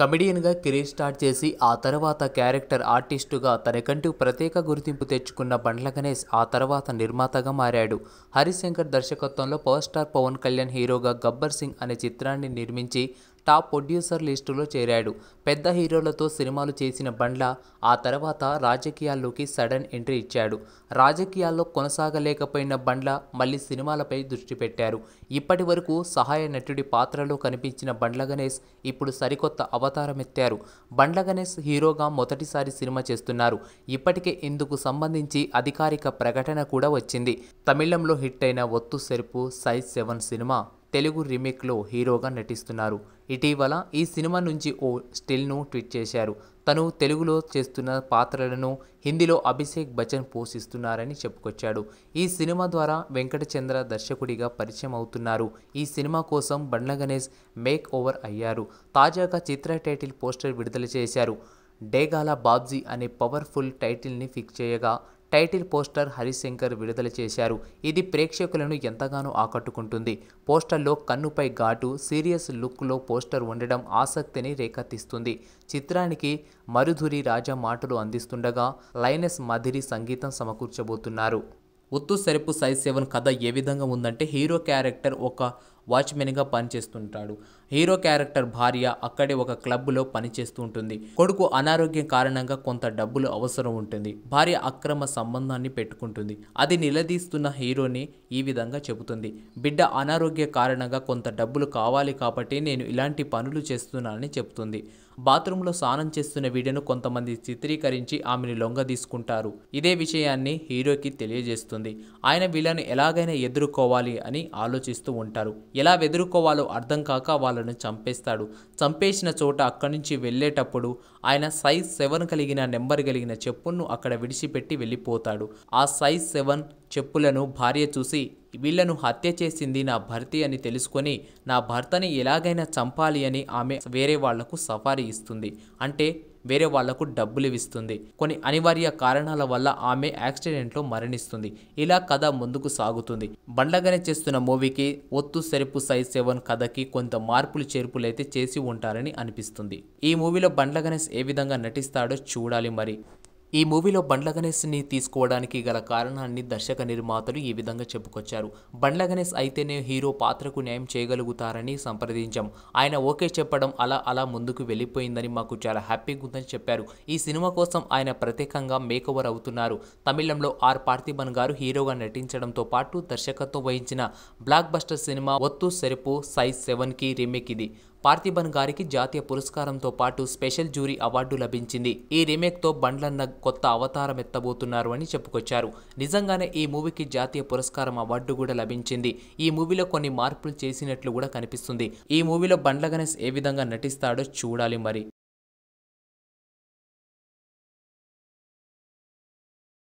కమెడియన్గా career start చేసి ఆ తర్వాత క్యారెక్టర్ ఆర్టిస్టుగా తనకంటూ ప్రత్యేక గుర్తింపు తెచ్చుకున్న బండ్ల గణేష్ ఆ తర్వాత నిర్మాతగా మారాడు హరిశంకర్ దర్శకత్వంలో పవర్ స్టార్ పవన్ కళ్యాణ్ హీరోగా గబ్బర్ సింగ్ అనే చిత్రాన్ని నిర్మించి టాప్ ప్రొడ్యూసర్ లిస్టులో చేరాడు పెద్ద హీరోలతో సినిమాలు చేసిన బండ్ల ఆ తర్వాత రాజకీయాల్లోకి సడన్ ఎంట్రీ ఇచ్చాడు రాజకీయాల్లో కొనసాగలేకపోయిన బండ్ల మళ్ళీ సినిమాలపై దృష్టి పెట్టారు ఇప్పటి వరకు సహాయ నటుడి పాత్రలో కనిపించిన బండ్ల గణేష్ ఇప్పుడు సరికొత్త అవతారం ఎత్తారు బండ్ల గణేష్ హీరోగా మొదటిసారి సినిమా చేస్తున్నారు ఇప్పటికే ఇందుకు సంబంధించి అధికారిక ప్రకటన కూడా వచ్చింది తమిళంలో హిట్ అయిన Oththa Seruppu size seven cinema Telugu రీమేక్లో హీరోగా నటిస్తున్నారు ఇటీవల ఈ సినిమా నుంచి ఓ స్టిల్ను ట్వీట్ చేశారు తను తెలుగులో చేస్తున్న పాత్రలను హిందీలో అభిషేక్ బచ్చన్ పోషిస్తున్నారని చెప్పుకొచ్చాడు ఈ సినిమా ద్వారా వెంకటచంద్ర దర్శకుడిగా పరిచయం అవుతున్నారు ఈ సినిమా కోసం బండ్ల గణేష్ మేక్ ఓవర్ అయ్యారు తాజాగా చిత్ర టైటిల్ పోస్టర్ విడుదల చేశారు డేగాల బాబ్జీ అనే పవర్ఫుల్ టైటిల్ని ఫిక్స్ చేయగా టైటిల్ పోస్టర్ హరిశంకర్ విడుదల చేశారు ఇది ప్రేక్షకులను ఎంతగానో ఆకట్టుకుంటుంది పోస్టర్లో కన్నుపై ఘాటు సీరియస్ లుక్లో పోస్టర్ ఉండడం ఆసక్తిని రేకెత్తిస్తుంది చిత్రానికి మరుధురి రాజా మాటలు అందిస్తుండగా లైనస్ మధిరి సంగీతం సమకూర్చబోతున్నారు ఉత్తు సెరుపు సైజ్ సెవెన్ కథ ఏ విధంగా ఉందంటే హీరో క్యారెక్టర్ ఒక వాచ్మెన్గా పనిచేస్తుంటాడు హీరో క్యారెక్టర్ భార్య అక్కడే ఒక క్లబ్లో పనిచేస్తూ ఉంటుంది కొడుకు అనారోగ్యం కారణంగా కొంత డబ్బులు అవసరం ఉంటుంది భార్య అక్రమ సంబంధాన్ని పెట్టుకుంటుంది అది నిలదీస్తున్న హీరోని ఈ విధంగా చెబుతుంది బిడ్డ అనారోగ్య కారణంగా కొంత డబ్బులు కావాలి కాబట్టి నేను ఇలాంటి పనులు చేస్తున్నానని చెబుతుంది బాత్రూంలో స్నానం చేస్తున్న వీడియోను కొంతమంది చిత్రీకరించి ఆమెను లొంగ తీసుకుంటారు ఇదే విషయాన్ని హీరోకి తెలియజేస్తుంది ఆయన వీళ్ళని ఎలాగైనా ఎదుర్కోవాలి అని ఆలోచిస్తూ ఉంటారు ఎలా ఎదుర్కోవాలో అర్థం కాక వాళ్ళను చంపేస్తాడు చంపేసిన చోట అక్కడి నుంచి వెళ్ళేటప్పుడు ఆయన సైజ్ సెవెన్ కలిగిన నెంబర్ కలిగిన చెప్పును అక్కడ విడిచిపెట్టి వెళ్ళిపోతాడు ఆ సైజ్ సెవెన్ చెప్పులను భార్య చూసి వీళ్లను హత్య చేసింది నా భర్త అని తెలుసుకొని నా భర్తని ఎలాగైనా చంపాలి అని ఆమె వేరే వాళ్లకు సఫారీ ఇస్తుంది అంటే వేరే వాళ్లకు డబ్బులు ఇస్తుంది కొన్ని అనివార్య కారణాల వల్ల ఆమె యాక్సిడెంట్లో మరణిస్తుంది ఇలా కథ ముందుకు సాగుతుంది బండ్లగానే చేస్తున్న మూవీకి ఒత్తు సెరుపు సైజ్ సెవెన్ కథకి కొంత మార్పులు చేర్పులైతే చేసి ఉంటారని అనిపిస్తుంది ఈ మూవీలో బండ్ల గణేష్ ఏ విధంగా నటిస్తాడో చూడాలి మరి ఈ మూవీలో బండ్ల గణేష్ని తీసుకోవడానికి గల కారణాన్ని దర్శక నిర్మాతలు ఈ విధంగా చెప్పుకొచ్చారు బండ్ల గణేష్ అయితేనే హీరో పాత్రకు న్యాయం చేయగలుగుతారని సంప్రదించాం ఆయన ఓకే చెప్పడం అలా అలా ముందుకు వెళ్ళిపోయిందని మాకు చాలా హ్యాపీగా ఉందని చెప్పారు ఈ సినిమా కోసం ఆయన ప్రత్యేకంగా మేకవర్ అవుతున్నారు తమిళంలో ఆర్ పార్థిబన్ గారు హీరోగా నటించడంతో పాటు దర్శకత్వం వహించిన బ్లాక్ బస్టర్ సినిమా ఒత్తు సెరపు సైజ్ సెవెన్కి రీమేక్ ఇది పార్థిబన్ గారికి జాతీయ పురస్కారంతో పాటు స్పెషల్ జ్యూరీ అవార్డు లభించింది ఈ రీమేక్తో బండ్లన్న కొత్త అవతారం ఎత్తబోతున్నారు అని చెప్పుకొచ్చారు నిజంగానే ఈ మూవీకి జాతీయ పురస్కారం అవార్డు కూడా లభించింది ఈ మూవీలో కొన్ని మార్పులు చేసినట్లు కూడా కనిపిస్తుంది ఈ మూవీలో బండ్ల గణేష్ ఏ విధంగా నటిస్తాడో చూడాలి మరి